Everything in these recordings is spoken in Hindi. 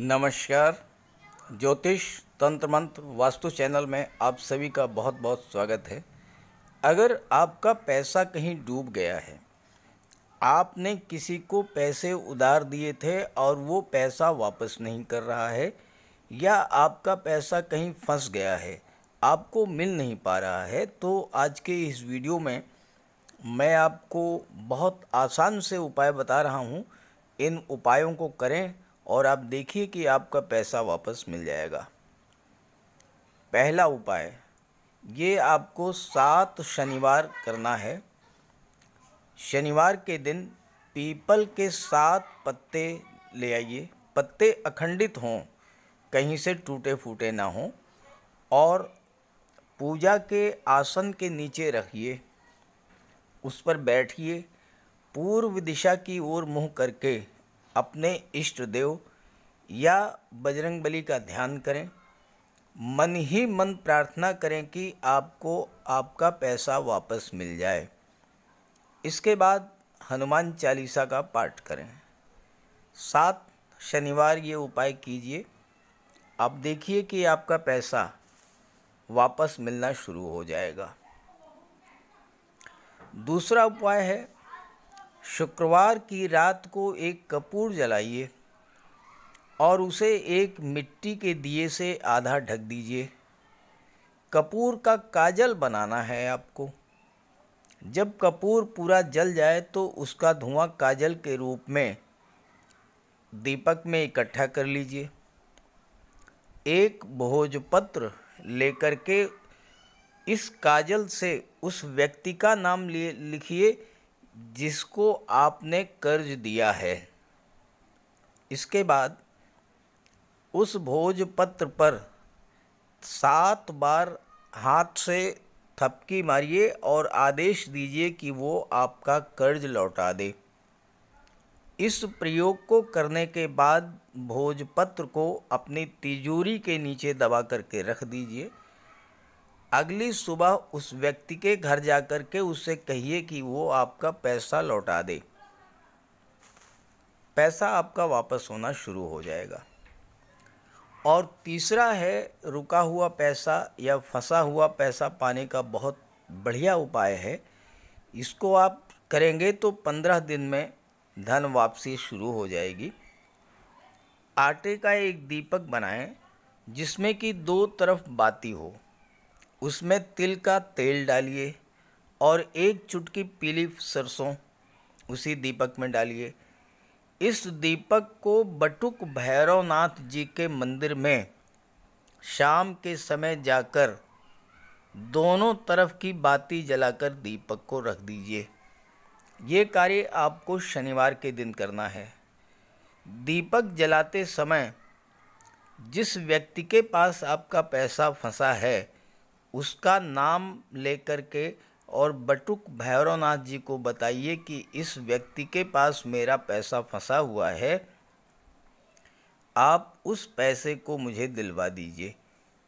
नमस्कार ज्योतिष तंत्र मंत्र वास्तु चैनल में आप सभी का बहुत बहुत स्वागत है अगर आपका पैसा कहीं डूब गया है आपने किसी को पैसे उधार दिए थे और वो पैसा वापस नहीं कर रहा है या आपका पैसा कहीं फंस गया है आपको मिल नहीं पा रहा है तो आज के इस वीडियो में मैं आपको बहुत आसान से उपाय बता रहा हूँ इन उपायों को करें और आप देखिए कि आपका पैसा वापस मिल जाएगा पहला उपाय ये आपको सात शनिवार करना है शनिवार के दिन पीपल के सात पत्ते ले आइए पत्ते अखंडित हों कहीं से टूटे फूटे ना हों और पूजा के आसन के नीचे रखिए उस पर बैठिए पूर्व दिशा की ओर मुंह करके अपने इष्ट देव या बजरंग बली का ध्यान करें मन ही मन प्रार्थना करें कि आपको आपका पैसा वापस मिल जाए इसके बाद हनुमान चालीसा का पाठ करें सात शनिवार ये उपाय कीजिए आप देखिए कि आपका पैसा वापस मिलना शुरू हो जाएगा दूसरा उपाय है शुक्रवार की रात को एक कपूर जलाइए और उसे एक मिट्टी के दिए से आधा ढक दीजिए कपूर का काजल बनाना है आपको जब कपूर पूरा जल जाए तो उसका धुआं काजल के रूप में दीपक में इकट्ठा कर लीजिए एक भोजपत्र लेकर के इस काजल से उस व्यक्ति का नाम लिए लिखिए जिसको आपने कर्ज दिया है इसके बाद उस भोजपत्र पर सात बार हाथ से थपकी मारिए और आदेश दीजिए कि वो आपका कर्ज लौटा दे इस प्रयोग को करने के बाद भोजपत्र को अपनी तिजोरी के नीचे दबा करके रख दीजिए अगली सुबह उस व्यक्ति के घर जाकर के उससे कहिए कि वो आपका पैसा लौटा दे पैसा आपका वापस होना शुरू हो जाएगा और तीसरा है रुका हुआ पैसा या फंसा हुआ पैसा पाने का बहुत बढ़िया उपाय है इसको आप करेंगे तो पंद्रह दिन में धन वापसी शुरू हो जाएगी आटे का एक दीपक बनाएं जिसमें कि दो तरफ बाती हो उसमें तिल का तेल डालिए और एक चुटकी पीली सरसों उसी दीपक में डालिए इस दीपक को बटुक भैरवनाथ जी के मंदिर में शाम के समय जाकर दोनों तरफ की बाती जलाकर दीपक को रख दीजिए ये कार्य आपको शनिवार के दिन करना है दीपक जलाते समय जिस व्यक्ति के पास आपका पैसा फंसा है उसका नाम लेकर के और बटुक भैरवनाथ जी को बताइए कि इस व्यक्ति के पास मेरा पैसा फंसा हुआ है आप उस पैसे को मुझे दिलवा दीजिए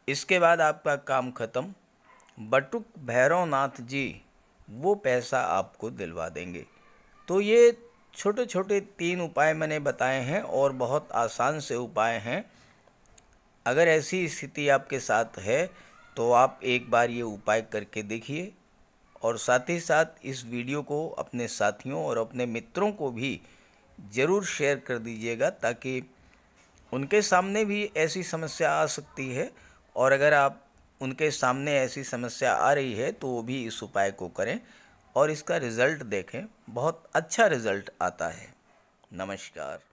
इसके बाद आपका काम ख़त्म बटुक भैरवनाथ जी वो पैसा आपको दिलवा देंगे तो ये छोटे छोटे तीन उपाय मैंने बताए हैं और बहुत आसान से उपाय हैं अगर ऐसी स्थिति आपके साथ है तो आप एक बार ये उपाय करके देखिए और साथ ही साथ इस वीडियो को अपने साथियों और अपने मित्रों को भी ज़रूर शेयर कर दीजिएगा ताकि उनके सामने भी ऐसी समस्या आ सकती है और अगर आप उनके सामने ऐसी समस्या आ रही है तो वो भी इस उपाय को करें और इसका रिज़ल्ट देखें बहुत अच्छा रिज़ल्ट आता है नमस्कार